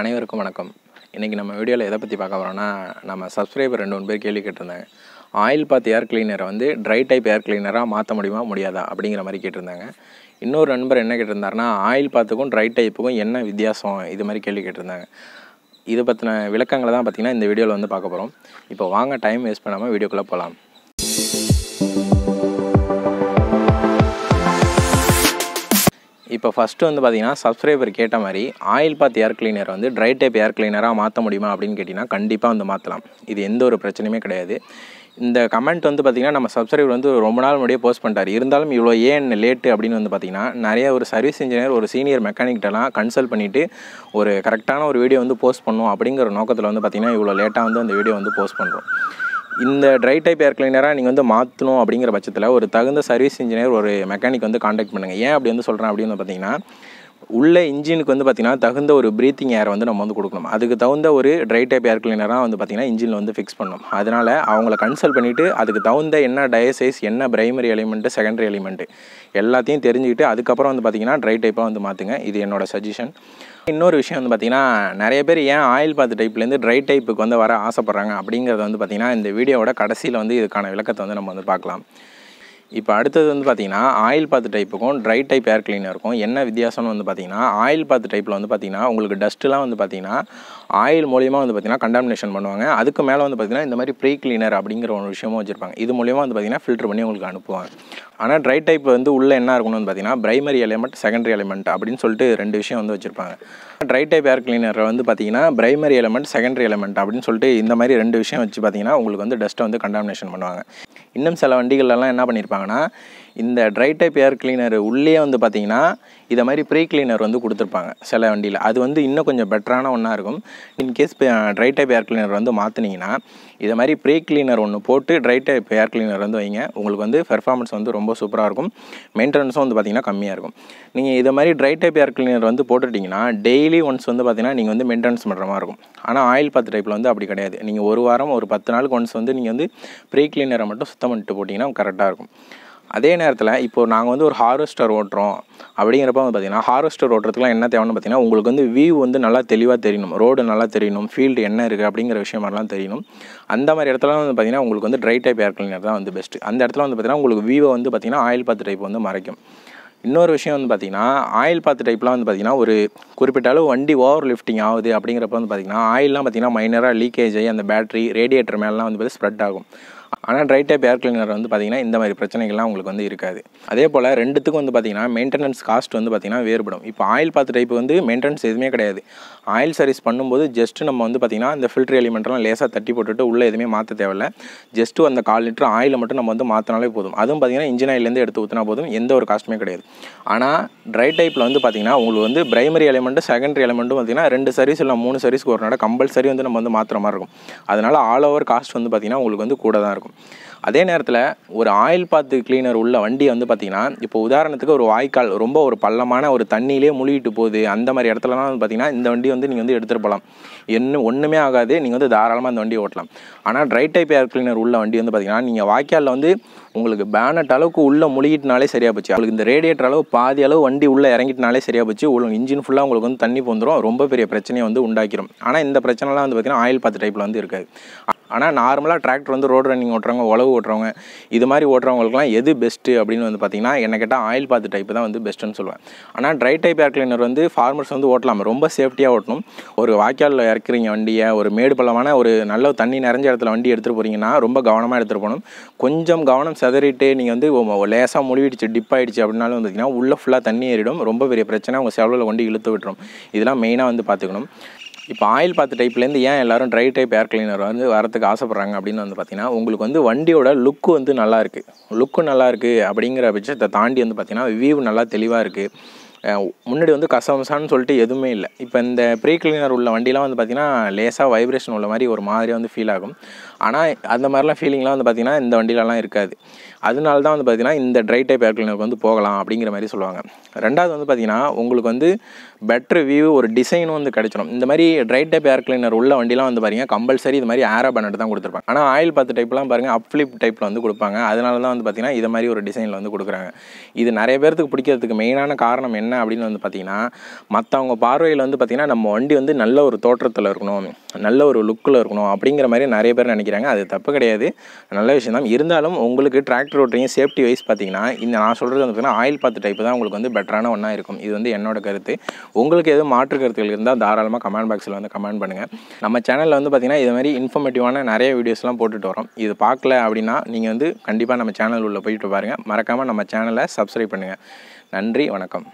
அனைவருக்கும் வணக்கம் இன்றைக்கி நம்ம வீடியோவில் எதை பற்றி பார்க்க போகிறோன்னா நம்ம சப்ஸ்கிரைபர் ரெண்டு மூணு பேர் கேள்வி கேட்டிருந்தாங்க ஆயில் பாத் ஏர் கிளீனரை வந்து ட்ரை டைப் ஏர் கிளீனராக மாற்ற முடியுமா முடியாதா அப்படிங்கிற மாதிரி கேட்டிருந்தாங்க இன்னொரு நண்பர் என்ன கேட்டிருந்தாருனா ஆயில் பாத்துக்கும் ட்ரை டைப்புக்கும் என்ன வித்தியாசம் இது மாதிரி கேள்வி கேட்டிருந்தாங்க இதை பற்றின விளக்கங்களை தான் பார்த்திங்கன்னா இந்த வீடியோவில் வந்து பார்க்க போகிறோம் இப்போ வாங்க டைம் வேஸ்ட் பண்ணாமல் வீடியோக்குள்ளே போகலாம் இப்போ ஃபஸ்ட்டு வந்து பார்த்தீங்கன்னா சப்ஸ்கிரைபர் கேட்ட மாதிரி ஆயில் பாத் ஏர் கிளீனர் வந்து ட்ரை டைப் ஏர் கிளீனராக மாற்ற முடியுமா அப்படின்னு கேட்டிங்கன்னா கண்டிப்பாக வந்து மாற்றலாம் இது எந்த ஒரு பிரச்சனையுமே கிடையாது இந்த கமெண்ட் வந்து பார்த்திங்கன்னா நம்ம சப்ஸ்கிரைபர் வந்து ரொம்ப நாள் முன்னாடியே போஸ்ட் பண்ணிட்டார் இருந்தாலும் இவ்வளோ ஏன் லேட்டு அப்படின்னு வந்து பார்த்திங்கன்னா நிறைய ஒரு சர்வீஸ் இன்ஜினியர் ஒரு சீனியர் மெக்கானிக்கிட்டலாம் கன்சல்ட் பண்ணிவிட்டு ஒரு கரெக்டான ஒரு வீடியோ வந்து போஸ்ட் பண்ணும் அப்படிங்கிற நோக்கத்தில் வந்து பார்த்திங்கன்னா இவ்வளோ லேட்டாக வந்து அந்த வீடியோ வந்து போஸ்ட் பண்ணுறோம் இந்த ட்ரை டைப் ஏர் கிளீனராக நீங்கள் வந்து மாற்றணும் அப்படிங்கிற பட்சத்தில் ஒரு தகுந்த சர்வீஸ் இன்ஜினியர் ஒரு மெக்கானிக் வந்து காண்டாக்ட் பண்ணுங்கள் ஏன் அப்படி வந்து சொல்கிறேன் அப்படின்னு பார்த்தீங்கன்னா உள்ள இன்ஜினுக்கு வந்து பார்த்திங்கன்னா தகுந்த ஒரு ப்ரீத்திங் ஏர் வந்து நம்ம வந்து கொடுக்கணும் அதுக்கு தகுந்த ஒரு ட்ரை டைப் ஏர் கிளீனராக வந்து பார்த்திங்கன்னா இன்ஜினில் வந்து ஃபிக்ஸ் பண்ணணும் அதனால் அவங்கள கன்சல்ட் பண்ணிவிட்டு அதுக்கு தகுந்த என்ன டயசைஸ் என்ன பிரைமரி எலிமெண்ட்டு செகண்டரி எலிமெண்ட்டு எல்லாத்தையும் தெரிஞ்சுக்கிட்டு அதுக்கப்புறம் வந்து பார்த்திங்கன்னா ட்ரை டைப்பாக வந்து மாற்றுங்க இது என்னோடய சஜஷன் இன்னொரு விஷயம் வந்து பார்த்திங்கன்னா நிறைய பேர் ஏன் ஆயில் பாத் டைப்லேருந்து ட்ரை டைப்புக்கு வந்து வர ஆசைப்பட்றாங்க அப்படிங்கிறத வந்து பார்த்திங்கன்னா இந்த வீடியோவோட கடைசியில் வந்து இதுக்கான விளக்கத்தை வந்து நம்ம வந்து பார்க்கலாம் இப்போ அடுத்தது வந்து பார்த்தீங்கன்னா ஆயில் பாத்து டைப்புக்கும் ட்ரை டைப் ஏர் கிளீனருக்கும் என்ன வித்தியாசம்னு வந்து பார்த்தீங்கன்னா ஆயில் பாத்து டைப்பில் வந்து பார்த்தீங்கன்னா உங்களுக்கு டஸ்ட்டுலாம் வந்து பார்த்தீங்கன்னா ஆயில் மூலியமாக வந்து பார்த்தீங்கன்னா கண்டாமினேஷன் பண்ணுவாங்க அதுக்கு மேலே வந்து பார்த்தீங்கன்னா இந்த மாதிரி ப்ரீ கிளீனர் அப்படிங்கிற ஒரு விஷயமும் வச்சுருப்பாங்க இது மூலியமாக வந்து பார்த்தீங்கன்னா ஃபில்டர் பண்ணி உங்களுக்கு அனுப்புவாங்க ஆனால் ட்ரை டைப் வந்து உள்ளே என்ன இருக்கணும்னு பார்த்தீங்கன்னா பிரைமரி எலிமெண்ட் செகண்டரி எலிமெண்ட் அப்படின்னு சொல்லிட்டு ரெண்டு விஷயம் வந்து வச்சுருப்பாங்க ட்ரை டைப் ஏர் கிளீனரை வந்து பார்த்தீங்கன்னா பிரைமரி எலிமெண்ட் செகண்டரி எலிமெண்ட் அப்படின்னு சொல்லிட்டு இந்த மாதிரி ரெண்டு விஷயம் வச்சு பார்த்தீங்கன்னா உங்களுக்கு வந்து டஸ்ட்டை வந்து கண்டாமினேஷன் பண்ணுவாங்க இன்னும் சில வண்டிகளெல்லாம் என்ன பண்ணியிருப்பாங்கன்னா இந்த ட்ரை டைப் ஏர் கிளீனர் உள்ளே வந்து பார்த்தீங்கன்னா இதை மாதிரி ப்ரீ கிளீனர் வந்து கொடுத்துருப்பாங்க சில வண்டியில் அது வந்து இன்னும் கொஞ்சம் பெட்டரான ஒன்றா இருக்கும் in case dry type air cleaner வந்து மாற்றினீங்கன்னா இதை மாதிரி ப்ரீ கிளீனர் ஒன்று போட்டு ட்ரை டைப் ஏர் கிளீனர் வந்து வைங்க உங்களுக்கு வந்து பெர்ஃபார்மன்ஸ் வந்து ரொம்ப சூப்பராக இருக்கும் மெயின்டெனன்ஸும் வந்து பார்த்திங்கன்னா கம்மியாக இருக்கும் நீங்கள் இதை மாதிரி ட்ரை டைப் ஏர் கிளீனர் வந்து போட்டுட்டிங்கன்னா டெய்லி ஒன்ஸ் வந்து பார்த்தீங்கன்னா நீங்கள் வந்து மெயின்டெனன்ஸ் பண்ணுற மாதிரி இருக்கும் ஆனால் ஆயில் பாத் டைப்பில் வந்து அப்படி கிடையாது நீங்கள் ஒரு வாரம் ஒரு பத்து நாளுக்கு ஒன்ஸ் வந்து நீங்கள் வந்து ப்ரீ கிளீனரை மட்டும் சுத்தம் பண்ணிட்டு போட்டிங்கன்னா கரெக்டாக இருக்கும் அதே நேரத்தில் இப்போது நாங்கள் வந்து ஒரு ஹார்வெஸ்டர் ஓட்டுறோம் அப்படிங்கிறப்ப வந்து பார்த்திங்கன்னா ஹார்வெஸ்டர் ஓட்டுறதுக்குலாம் என்ன தேவைன்னு பார்த்தீங்கன்னா உங்களுக்கு வந்து வியூ வந்து நல்லா தெளிவாக தெரியணும் ரோடு நல்லா தெரியணும் ஃபீல்டு என்ன இருக்குது அப்படிங்கிற விஷயம் மாதிரிலாம் தெரியணும் அந்த மாதிரி இடத்துல வந்து பார்த்திங்கன்னா உங்களுக்கு வந்து ட்ரை டைப் ஏர் கிளீனர் தான் வந்து பெஸ்ட்டு அந்த இடத்துல வந்து பார்த்திங்கன்னா உங்களுக்கு வியூவை வந்து பார்த்திங்கன்னா ஆயில் பாத்து டைப் வந்து மறைக்கும் இன்னொரு விஷயம் வந்து பார்த்திங்கன்னா ஆயில் பாத்து டைப்லாம் வந்து பார்த்திங்கன்னா ஒரு குறிப்பிட்ட அளவு வண்டி ஓவர் லிஃப்டிங் ஆகுது அப்படிங்கிறப்ப வந்து பார்த்திங்கன்னா ஆயிலெலாம் பார்த்திங்கன்னா மைனராக லீக்கேஜ் ஆகி அந்த பேட்டரி ரேடியேட்டர் மேலாம் வந்து ஸ்ப்ரெட் ஆகும் ஆனால் ட்ரை டைப் ஏர் கிளீனர் வந்து பார்த்திங்கன்னா இந்த மாதிரி பிரச்சனைகள்லாம் உங்களுக்கு வந்து இருக்காது அதே போல் ரெண்டுத்துக்கும் வந்து பார்த்திங்கன்னா மெயின்டெனன்ஸ் காஸ்ட் வந்து பார்த்திங்கன்னா வேறுபடும் இப்போ ஆயில் பாத்து டைப் வந்து மெயின்டெனன்ஸ் எதுவுமே கிடையாது ஆயில் சர்வீஸ் பண்ணும்போது ஜஸ்ட் நம்ம வந்து பார்த்திங்கன்னா இந்த ஃபில்ட்ரு எலிமெண்ட்லாம் லேசாக தட்டி போட்டுட்டு உள்ளே எதுவுமே மாற்ற தேவையில்ல ஜஸ்ட்டு அந்த கால் லிட்டர் ஆயிலை மட்டும் நம்ம வந்து மாற்றினாலே போதும் அதுவும் பார்த்திங்கன்னா இன்ஜின் ஆயிலேருந்து எடுத்து ஊற்றினா போதும் எந்த ஒரு காஸ்ட்டுமே கிடையாது ஆனால் ட்ரை டைப்பில் வந்து பார்த்திங்கன்னா உங்களுக்கு வந்து பிரைமரி எலிமெண்ட்டு செகண்டரி எலிமெண்ட்டும் பார்த்திங்கன்னா ரெண்டு சர்வீஸ் இல்லை மூணு சர்வீஸ்க்கு ஒரு நாட கம்பல்சரி வந்து நம்ம வந்து மாற்றுற மாதிரி இருக்கும் அதனால் ஆல் ஓவர் காஸ்ட் வந்து பார்த்திங்கன்னா உங்களுக்கு வந்து கூட தான் இருக்கும் இருக்கும் அதே நேரத்தில் ஒரு ஆயில் பாத்து கிளீனர் உள்ள வண்டி வந்து பார்த்தீங்கன்னா இப்போ உதாரணத்துக்கு ஒரு வாய்க்கால் ரொம்ப ஒரு பள்ளமான ஒரு தண்ணியிலே முழுகிட்டு போகுது அந்த மாதிரி இடத்துலலாம் வந்து பார்த்தீங்கன்னா இந்த வண்டி வந்து நீங்கள் வந்து எடுத்துகிட்டு போகலாம் இன்னும் ஒன்றுமே ஆகாது நீங்கள் வந்து தாராளமாக அந்த வண்டியை ஓட்டலாம் ஆனால் ட்ரை டைப் ஏர் கிளீனர் உள்ள வண்டி வந்து பார்த்திங்கன்னா நீங்கள் வாய்க்காலில் வந்து உங்களுக்கு பேனட் அளவுக்கு உள்ளே முழுகிட்டனாலே சரியாக போச்சு உங்களுக்கு இந்த ரேடியேட்டர் அளவு பாதி அளவு வண்டி உள்ளே இறங்கிட்டனாலே சரியாக போச்சு உங்களுக்கு இன்ஜின் ஃபுல்லாக உங்களுக்கு வந்து தண்ணி போந்துடும் ரொம்ப பெரிய பிரச்சனையை வந்து உண்டாக்கிடும் ஆனால் இந்த பிரச்சனைலாம் வந்து பார்த்திங்கன்னா ஆயில் பாத்து டைப்பில் வந்து இருக்காது ஆனால் நார்மலாக டிராக்டர் வந்து ரோடு ரன்னிங் ஓட்டுறவங்க உழவு ஓட்டுறவங்க இது மாதிரி ஓட்டுறவங்களுக்குலாம் எது பெஸ்ட்டு அப்படின்னு வந்து பார்த்திங்கன்னா என்ன கேட்டால் ஆயில் பாத்து டைப் தான் வந்து பெஸ்ட்டுன்னு சொல்லுவேன் ஆனால் ட்ரை டைப் ஏர் கிளீனர் வந்து ஃபார்மர்ஸ் வந்து ஓட்டலாம் ரொம்ப சேஃப்டியாக ஓட்டணும் ஒரு வாய்க்காலில் இறக்குறீங்க வண்டியை ஒரு மேடு பள்ளமான ஒரு நல்ல தண்ணி நிறைஞ்ச இடத்துல வண்டி எடுத்துகிட்டு போகிறீங்கன்னா ரொம்ப கவனமாக எடுத்துகிட்டு போகணும் கொஞ்சம் கவனம் செதறிட்டு நீங்கள் வந்து லேசாக முழுவிடுச்சு டிப் ஆகிடுச்சு அப்படின்னாலும் வந்து பார்த்திங்கன்னா உள்ளே ஃபுல்லாக தண்ணி ஏறிடும் ரொம்ப பெரிய பிரச்சனை உங்கள் செலவில் வண்டி இழுத்து விட்டுரும் இதெல்லாம் மெயினாக வந்து பார்த்துக்கணும் இப்போ ஆயில் பாத்து டைப்லேருந்து ஏன் எல்லோரும் ட்ரை டைப் ஏர் கிளீனர் வந்து வரத்துக்கு ஆசைப்பட்றாங்க அப்படின்னு வந்து பார்த்திங்கன்னா உங்களுக்கு வந்து வண்டியோட லுக்கு வந்து நல்லா லுக்கு நல்லா இருக்குது அப்படிங்கிற பட்சத்தை தாண்டி வந்து பார்த்திங்கன்னா வியூ நல்லா தெளிவாக இருக்குது முன்னாடி வந்து கசவசான்னு சொல்லிட்டு எதுவுமே இல்லை இப்போ இந்த ப்ரீ கிளீனர் உள்ள வண்டிலாம் வந்து பார்த்திங்கன்னா லேசாக வைப்ரேஷன் உள்ள மாதிரி ஒரு மாதிரியாக வந்து ஃபீல் ஆகும் ஆனால் அந்த மாதிரிலாம் ஃபீலிங்லாம் வந்து பார்த்திங்கன்னா இந்த வண்டியிலலாம் இருக்காது அதனால தான் வந்து பார்த்திங்கன்னா இந்த ட்ரை டைப் ஏர் கிளீனருக்கு வந்து போகலாம் அப்படிங்கிற மாதிரி சொல்லுவாங்க ரெண்டாவது வந்து பார்த்திங்கன்னா உங்களுக்கு வந்து பெட்ரு வியூ ஒரு டிசைனும் வந்து கிடைச்சிடும் இந்த மாதிரி ட்ரை டைப் ஏர் கிளீனர் உள்ள வண்டிலாம் வந்து பார்த்திங்கன்னா கம்பல்சரி இது மாதிரி ஏரோ பண்ணட்டு தான் கொடுத்துருப்பாங்க ஆனால் ஆயில் பார்த்து டைப்லாம் பாருங்கள் அப்ளிப் டைப்பில் வந்து கொடுப்பாங்க அதனால தான் வந்து பார்த்திங்கன்னா இது மாதிரி ஒரு டிசைனில் வந்து கொடுக்குறாங்க இது நிறைய பேர்த்துக்கு பிடிக்கிறதுக்கு மெயினான காரணம் என்ன என்ன அப்படின்னு வந்து பார்த்திங்கன்னா மற்றவங்க பார்வையில் வந்து பார்த்திங்கன்னா நம்ம வண்டி வந்து நல்ல ஒரு தோற்றத்தில் இருக்கணும் நல்ல ஒரு லுக்கில் இருக்கணும் அப்படிங்கிற மாதிரி நிறைய பேர் நினைக்கிறாங்க அது தப்பு கிடையாது நல்ல விஷயம் தான் இருந்தாலும் உங்களுக்கு டிராக்டர் ஓட்டுறீங்க சேஃப்டி வைஸ் பார்த்திங்கன்னா இந்த நான் சொல்கிறது வந்து பார்த்திங்கன்னா ஆயில் பாத்து டைப் தான் உங்களுக்கு வந்து பெட்டரான ஒன்றா இருக்கும் இது வந்து என்னோட கருத்து உங்களுக்கு எதுவும் மாற்று கருத்துகள் இருந்தால் தாராளமாக கமெண்ட் பாக்ஸில் வந்து கமெண்ட் பண்ணுங்கள் நம்ம சேனலில் வந்து பார்த்திங்கன்னா இது மாதிரி இன்ஃபர்மேட்டிவான நிறைய வீடியோஸ்லாம் போட்டுட்டு வரோம் இது பார்க்கல அப்படின்னா நீங்கள் வந்து கண்டிப்பாக நம்ம சேனல் உள்ளே போயிட்டு பாருங்கள் மறக்காமல் நம்ம சேனலை சப்ஸ்கிரைப் பண்ணுங்கள் நன்றி வணக்கம்